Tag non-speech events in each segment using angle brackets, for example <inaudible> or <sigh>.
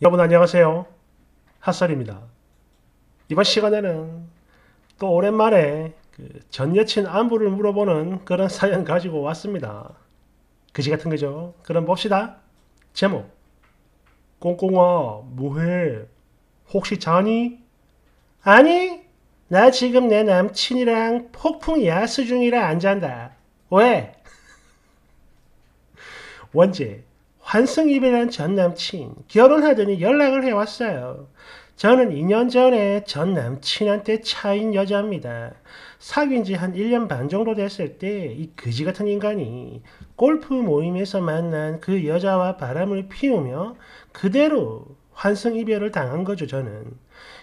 여러분 안녕하세요. 핫설입니다. 이번 시간에는 또 오랜만에 그전 여친 안부를 물어보는 그런 사연 가지고 왔습니다. 그지 같은 거죠. 그럼 봅시다. 제목 꽁꽁아 뭐해? 혹시 자니? 아니 나 지금 내 남친이랑 폭풍 야수 중이라 안 잔다. 왜? <laughs> 원제 환승입이란 전 남친, 결혼하더니 연락을 해왔어요. 저는 2년 전에 전 남친한테 차인 여자입니다. 사귄 지 한 1년 반 정도 됐을 때이 그지 같은 인간이 골프 모임에서 만난 그 여자와 바람을 피우며 그대로 환승 이별을 당한 거죠, 저는.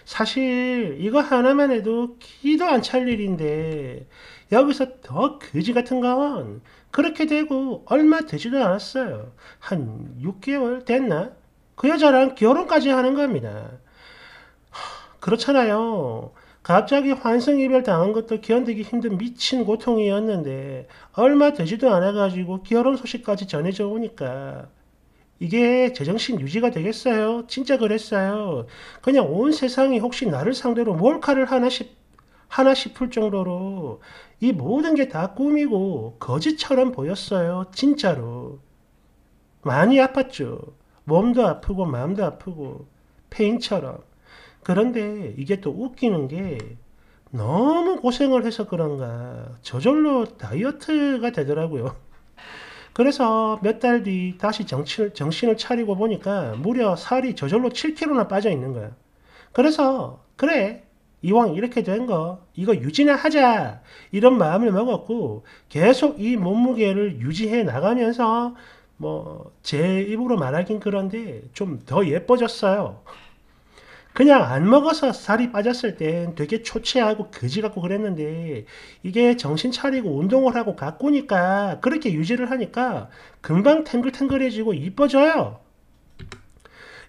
사실 이거 하나만 해도 기도 안 찰 일인데 여기서 더 거지 같은 건 그렇게 되고 얼마 되지도 않았어요. 한 6개월 됐나? 그 여자랑 결혼까지 하는 겁니다. 그렇잖아요. 갑자기 환승 이별 당한 것도 견디기 힘든 미친 고통이었는데 얼마 되지도 않아가지고 결혼 소식까지 전해져 오니까 이게 제정신 유지가 되겠어요? 진짜 그랬어요. 그냥 온 세상이 혹시 나를 상대로 몰카를 하나 싶, 하나 싶을 정도로 이 모든 게 다 꿈이고 거짓처럼 보였어요. 진짜로. 많이 아팠죠. 몸도 아프고 마음도 아프고 페인처럼. 그런데 이게 또 웃기는 게 너무 고생을 해서 그런가 저절로 다이어트가 되더라고요. 그래서 몇 달 뒤 다시 정치, 정신을 차리고 보니까 무려 살이 저절로 7kg나 빠져 있는 거야. 그래서 그래 이왕 이렇게 된 거 이거 유지나 하자 이런 마음을 먹었고 계속 이 몸무게를 유지해 나가면서 뭐 제 입으로 말하긴 그런데 좀 더 예뻐졌어요. 그냥 안 먹어서 살이 빠졌을 땐 되게 초췌하고 거지 같고 그랬는데 이게 정신 차리고 운동을 하고 가꾸니까 그렇게 유지를 하니까 금방 탱글탱글해지고 이뻐져요.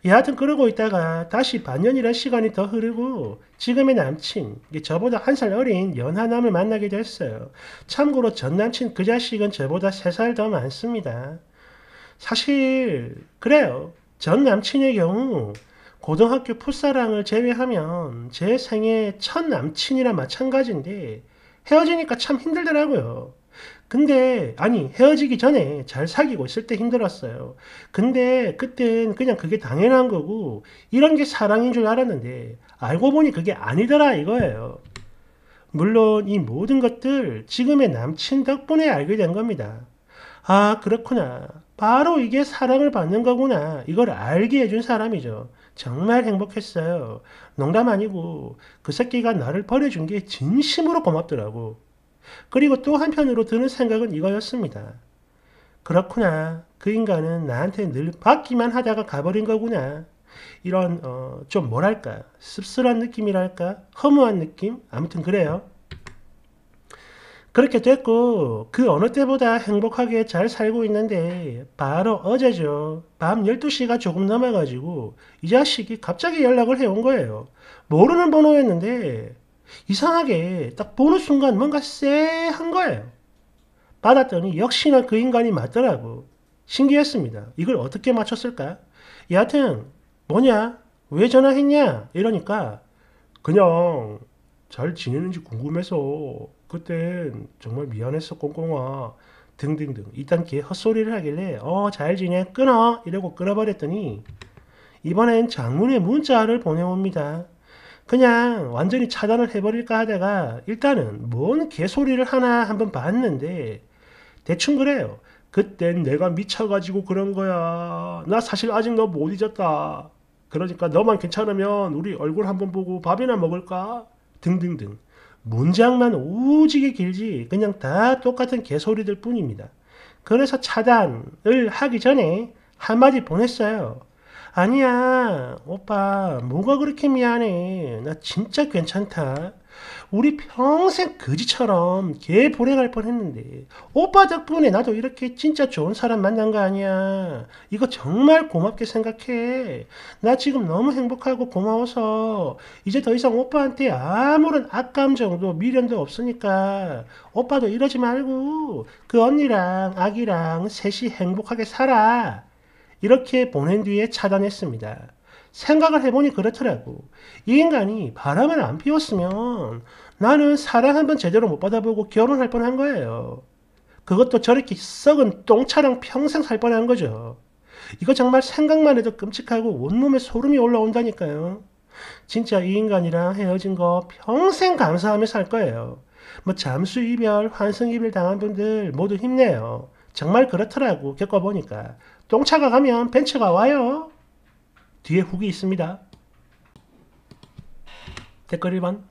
예, 여하튼 그러고 있다가 다시 반년이란 시간이 더 흐르고 지금의 남친, 저보다 한 살 어린 연하남을 만나게 됐어요. 참고로 전 남친 그 자식은 저보다 세 살 더 많습니다. 사실 그래요. 전 남친의 경우 고등학교 풋사랑을 제외하면 제 생애 첫 남친이랑 마찬가지인데 헤어지니까 참 힘들더라고요. 근데 아니 헤어지기 전에 잘 사귀고 있을 때 힘들었어요. 근데 그땐 그냥 그게 당연한 거고 이런 게 사랑인 줄 알았는데 알고 보니 그게 아니더라 이거예요. 물론 이 모든 것들 지금의 남친 덕분에 알게 된 겁니다. 아 그렇구나. 바로 이게 사랑을 받는 거구나. 이걸 알게 해준 사람이죠. 정말 행복했어요. 농담 아니고 그 새끼가 나를 버려준 게 진심으로 고맙더라고. 그리고 또 한편으로 드는 생각은 이거였습니다. 그렇구나. 그 인간은 나한테 늘 받기만 하다가 가버린 거구나. 이런 어, 좀 뭐랄까 씁쓸한 느낌이랄까 허무한 느낌 아무튼 그래요. 그렇게 됐고 그 어느 때보다 행복하게 잘 살고 있는데 바로 어제죠. 밤 12시가 조금 넘어가지고 이 자식이 갑자기 연락을 해온 거예요. 모르는 번호였는데 이상하게 딱 보는 순간 뭔가 쎄한 거예요. 받았더니 역시나 그 인간이 맞더라고. 신기했습니다. 이걸 어떻게 맞췄을까? 여하튼 뭐냐? 왜 전화했냐? 이러니까 그냥 잘 지내는지 궁금해서 그땐 정말 미안했어 꽁꽁아 등등등 일단 게 헛소리를 하길래 어잘 지내 끊어 이러고 끊어버렸더니 이번엔 장문의 문자를 보내옵니다. 그냥 완전히 차단을 해버릴까 하다가 일단은 뭔 개소리를 하나 한번 봤는데 대충 그래요. 그땐 내가 미쳐가지고 그런 거야. 나 사실 아직 너 못 잊었다. 그러니까 너만 괜찮으면 우리 얼굴 한번 보고 밥이나 먹을까? 등등등. 문장만 오지게 길지 그냥 다 똑같은 개소리들 뿐입니다. 그래서 차단을 하기 전에 한마디 보냈어요. 아니야 오빠 뭐가 그렇게 미안해 나 진짜 괜찮다 우리 평생 거지처럼 개 보내갈 뻔했는데 오빠 덕분에 나도 이렇게 진짜 좋은 사람 만난 거 아니야. 이거 정말 고맙게 생각해. 나 지금 너무 행복하고 고마워서 이제 더 이상 오빠한테 아무런 악감정도 미련도 없으니까 오빠도 이러지 말고 그 언니랑 아기랑 셋이 행복하게 살아. 이렇게 보낸 뒤에 차단했습니다. 생각을 해보니 그렇더라고. 이 인간이 바람을 안 피웠으면 나는 사랑 한번 제대로 못 받아보고 결혼할 뻔한 거예요. 그것도 저렇게 썩은 똥차랑 평생 살 뻔한 거죠. 이거 정말 생각만 해도 끔찍하고 온몸에 소름이 올라온다니까요. 진짜 이 인간이랑 헤어진 거 평생 감사하며 살 거예요. 뭐 잠수 이별, 환승 이별 당한 분들 모두 힘내요. 정말 그렇더라고 겪어보니까. 똥차가 가면 벤츠가 와요. 뒤에 훅이 있습니다. 댓글 1번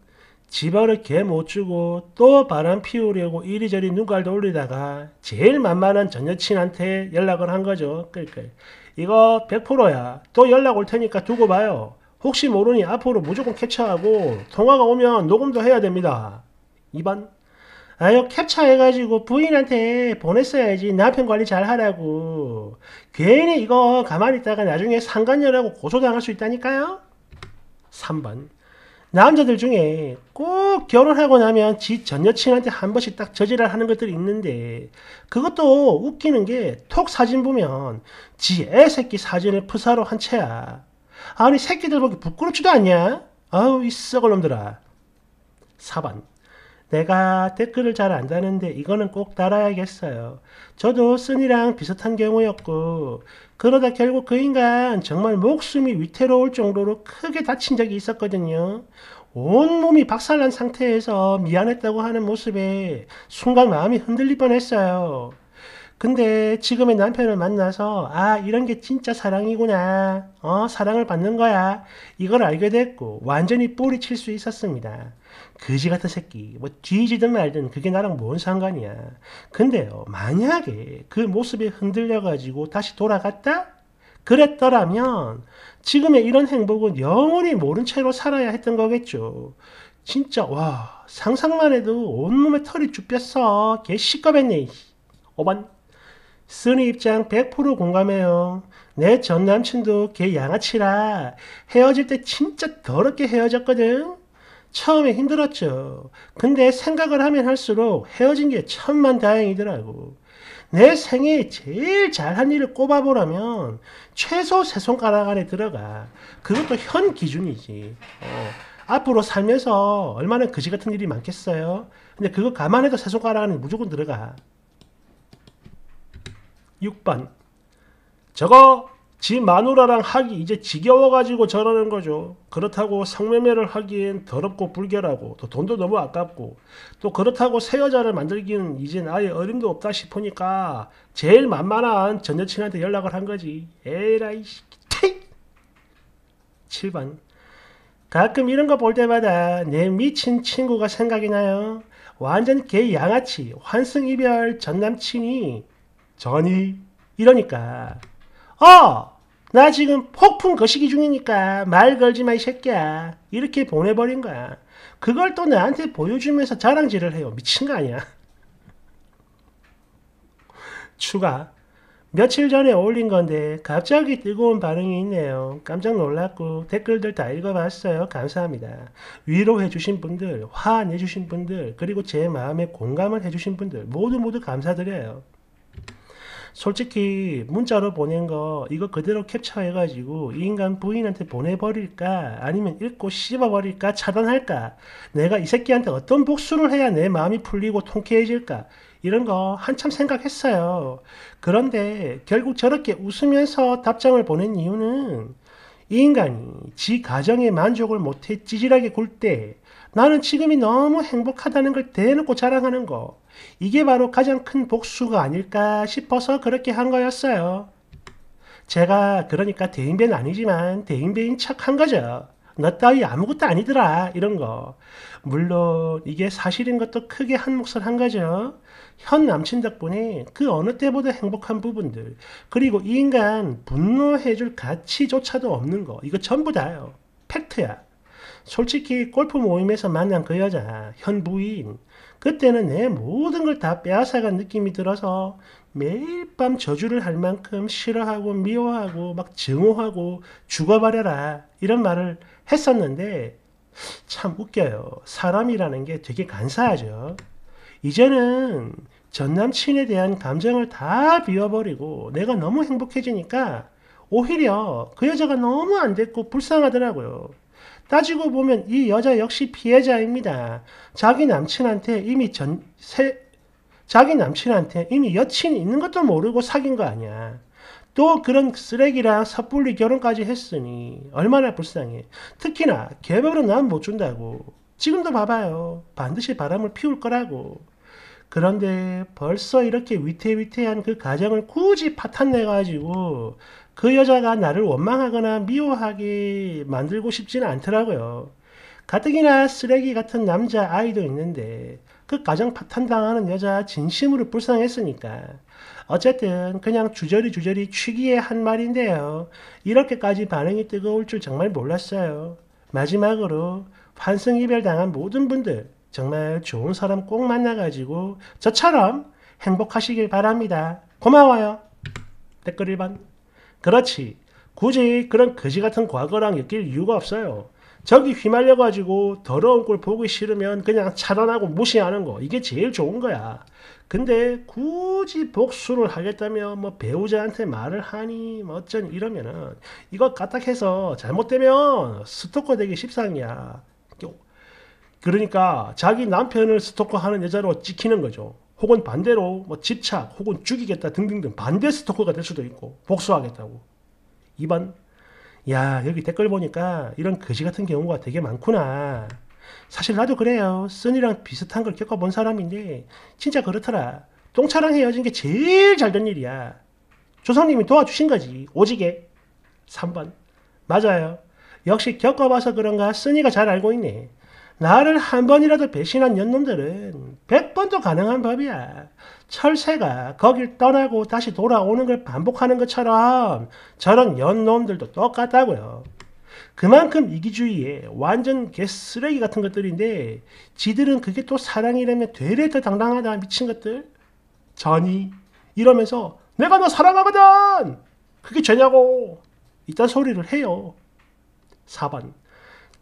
지방을 개못 주고 또 바람 피우려고 이리저리 눈깔도 올리다가 제일 만만한 전 여친한테 연락을 한 거죠. 그러 이거 100%야. 또 연락 올 테니까 두고 봐요. 혹시 모르니 앞으로 무조건 캡처하고 통화가 오면 녹음도 해야 됩니다. 2번 아유 캡처해가지고 부인한테 보냈어야지 남편 관리 잘하라고 괜히 이거 가만히 있다가 나중에 상간녀라고 고소당할 수 있다니까요 3번 남자들 중에 꼭 결혼하고 나면 지 전 여친한테 한 번씩 딱 저지랄 하는 것들이 있는데 그것도 웃기는 게 톡 사진 보면 지 애새끼 사진을 프사로 한 채야 아니 새끼들 보기 부끄럽지도 않냐 아우 이 썩을 놈들아 4번 내가 댓글을 잘 안다는데 이거는 꼭 달아야겠어요. 저도 쓴이랑 비슷한 경우였고 그러다 결국 그 인간 정말 목숨이 위태로울 정도로 크게 다친 적이 있었거든요. 온몸이 박살난 상태에서 미안했다고 하는 모습에 순간 마음이 흔들릴 뻔했어요. 근데 지금의 남편을 만나서 아 이런 게 진짜 사랑이구나 어 사랑을 받는 거야 이걸 알게 됐고 완전히 뿌리칠 수 있었습니다. 거지 같은 새끼, 뭐 뒤지든 말든 그게 나랑 뭔 상관이야. 근데요, 만약에 그 모습에 흔들려가지고 다시 돌아갔다? 그랬더라면 지금의 이런 행복은 영원히 모른 채로 살아야 했던 거겠죠. 진짜 와 상상만 해도 온몸에 털이 쭈뼛어 개시꺼했네 오만 쓰니 입장 100% 공감해요. 내 전 남친도 개 양아치라 헤어질 때 진짜 더럽게 헤어졌거든. 처음에 힘들었죠. 근데 생각을 하면 할수록 헤어진 게 천만 다행이더라고. 내 생에 제일 잘한 일을 꼽아보라면 최소 세 손가락 안에 들어가. 그것도 현 기준이지. 어. 앞으로 살면서 얼마나 그지 같은 일이 많겠어요. 근데 그거 감안해도 세 손가락 안에 무조건 들어가. 6번. 저거 지 마누라랑 하기 이제 지겨워가지고 저러는 거죠. 그렇다고 성매매를 하기엔 더럽고 불결하고 또 돈도 너무 아깝고 또 그렇다고 새 여자를 만들기는 이젠 아예 어림도 없다 싶으니까 제일 만만한 전 여친한테 연락을 한 거지. 에라이 티 7번 가끔 이런 거 볼 때마다 내 미친 친구가 생각이 나요. 완전 개 양아치 환승이별 전남친이 전이 이러니까 아! 나 지금 폭풍 거시기 중이니까 말 걸지 마이 새끼야. 이렇게 보내버린 거야. 그걸 또 나한테 보여주면서 자랑질을 해요. 미친 거 아니야? <laughs> 추가 며칠 전에 올린 건데 갑자기 뜨거운 반응이 있네요. 깜짝 놀랐고 댓글들 다 읽어봤어요. 감사합니다. 위로해 주신 분들, 화내주신 분들, 그리고 제 마음에 공감을 해주신 분들 모두 모두 감사드려요. 솔직히 문자로 보낸 거 이거 그대로 캡처해 가지고 이 인간 부인한테 보내버릴까 아니면 읽고 씹어버릴까 차단할까 내가 이 새끼한테 어떤 복수를 해야 내 마음이 풀리고 통쾌해질까 이런 거 한참 생각했어요. 그런데 결국 저렇게 웃으면서 답장을 보낸 이유는 이 인간이 지 가정에 만족을 못해 찌질하게 굴 때 나는 지금이 너무 행복하다는 걸 대놓고 자랑하는 거 이게 바로 가장 큰 복수가 아닐까 싶어서 그렇게 한 거였어요. 제가 그러니까 대인배는 아니지만 대인배인 척 한 거죠. 너 따위 아무것도 아니더라 이런 거. 물론 이게 사실인 것도 크게 한몫을 한 거죠. 현 남친 덕분에 그 어느 때보다 행복한 부분들 그리고 이 인간 분노해줄 가치조차도 없는 거 이거 전부 다요. 팩트야. 솔직히 골프 모임에서 만난 그 여자 현 부인 그때는 내 모든 걸 다 빼앗아간 느낌이 들어서 매일 밤 저주를 할 만큼 싫어하고 미워하고 막 증오하고 죽어버려라 이런 말을 했었는데 참 웃겨요. 사람이라는 게 되게 간사하죠. 이제는 전 남친에 대한 감정을 다 비워버리고 내가 너무 행복해지니까 오히려 그 여자가 너무 안 됐고 불쌍하더라고요. 따지고 보면 이 여자 역시 피해자입니다. 자기 남친한테 이미 전, 세, 자기 남친한테 이미 여친 있는 것도 모르고 사귄 거 아니야. 또 그런 쓰레기랑 섣불리 결혼까지 했으니 얼마나 불쌍해. 특히나 개별은 난 못 준다고. 지금도 봐봐요. 반드시 바람을 피울 거라고. 그런데 벌써 이렇게 위태위태한 그 가정을 굳이 파탄내가지고 그 여자가 나를 원망하거나 미워하게 만들고 싶지는 않더라고요. 가뜩이나 쓰레기 같은 남자 아이도 있는데 그 가정 파탄당하는 여자 진심으로 불쌍했으니까. 어쨌든 그냥 주저리 주저리 취기에한 말인데요. 이렇게까지 반응이 뜨거울 줄 정말 몰랐어요. 마지막으로 환승 이별 당한 모든 분들 정말 좋은 사람 꼭 만나가지고 저처럼 행복하시길 바랍니다. 고마워요. 댓글 1번. 그렇지. 굳이 그런 거지 같은 과거랑 엮일 이유가 없어요. 저기 휘말려가지고 더러운 꼴 보기 싫으면 그냥 차단하고 무시하는 거. 이게 제일 좋은 거야. 근데 굳이 복수를 하겠다며 뭐 배우자한테 말을 하니 뭐어쩌 이러면은 이거 까딱해서 잘못되면 스토커 되기 십상이야. 그러니까 자기 남편을 스토커하는 여자로 찍히는 거죠. 혹은 반대로 뭐 집착 혹은 죽이겠다 등등등 반대 스토커가 될 수도 있고 복수하겠다고 2번 야 여기 댓글 보니까 이런 거지 같은 경우가 되게 많구나 사실 나도 그래요 쓴이랑 비슷한 걸 겪어본 사람인데 진짜 그렇더라 똥차랑 헤어진 게 제일 잘 된 일이야 조상님이 도와주신 거지 오지게 3번 맞아요 역시 겪어봐서 그런가 쓴이가 잘 알고 있네 나를 한 번이라도 배신한 연놈들은 100번도 가능한 법이야. 철새가 거길 떠나고 다시 돌아오는 걸 반복하는 것처럼 저런 연놈들도 똑같다고요. 그만큼 이기주의에 완전 개쓰레기 같은 것들인데 지들은 그게 또 사랑이라면 되레 더 당당하다 미친 것들 전이 이러면서 내가 너 사랑하거든 그게 죄냐고 이딴 소리를 해요 4번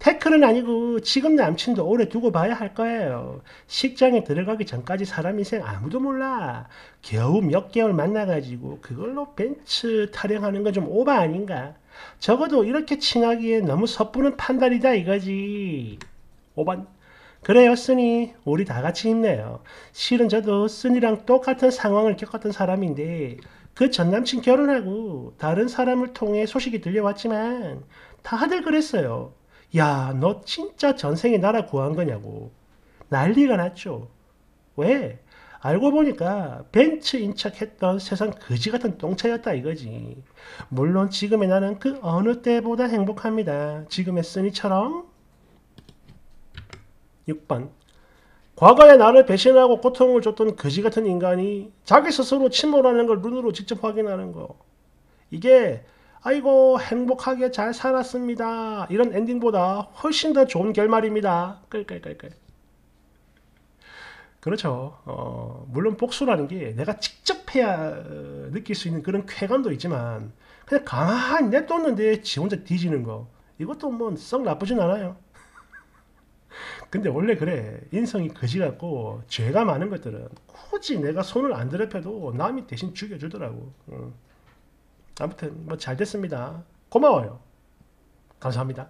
태클은 아니고 지금 남친도 오래 두고 봐야 할 거예요. 식장에 들어가기 전까지 사람 인생 아무도 몰라. 겨우 몇 개월 만나가지고 그걸로 벤츠 타령하는 건 좀 오바 아닌가. 적어도 이렇게 친하기에 너무 섣부른 판단이다 이거지. 5번 그래요 쓰니 우리 다 같이 힘내요. 실은 저도 쓰니랑 똑같은 상황을 겪었던 사람인데 그 전남친 결혼하고 다른 사람을 통해 소식이 들려왔지만 다들 그랬어요. 야, 너 진짜 전생에 나라 구한 거냐고. 난리가 났죠. 왜? 알고 보니까 벤츠 인척했던 세상 거지 같은 똥차였다 이거지. 물론 지금의 나는 그 어느 때보다 행복합니다. 지금의 쓰니처럼. 6번. 과거에 나를 배신하고 고통을 줬던 거지 같은 인간이 자기 스스로 침몰하는 걸 눈으로 직접 확인하는 거. 이게 아이고 행복하게 잘 살았습니다. 이런 엔딩보다 훨씬 더 좋은 결말입니다. 끌끌끌끌. 그렇죠. 어, 물론 복수라는 게 내가 직접 해야 어, 느낄 수 있는 그런 쾌감도 있지만 그냥 가만히 내뒀는데 지 혼자 뒤지는 거 이것도 뭐 썩 나쁘진 않아요. <laughs> 근데 원래 그래 인성이 거지 같고 죄가 많은 것들은 굳이 내가 손을 안 들여펴도 남이 대신 죽여주더라고 응. 어. 아무튼 뭐 잘 됐습니다. 고마워요. 감사합니다.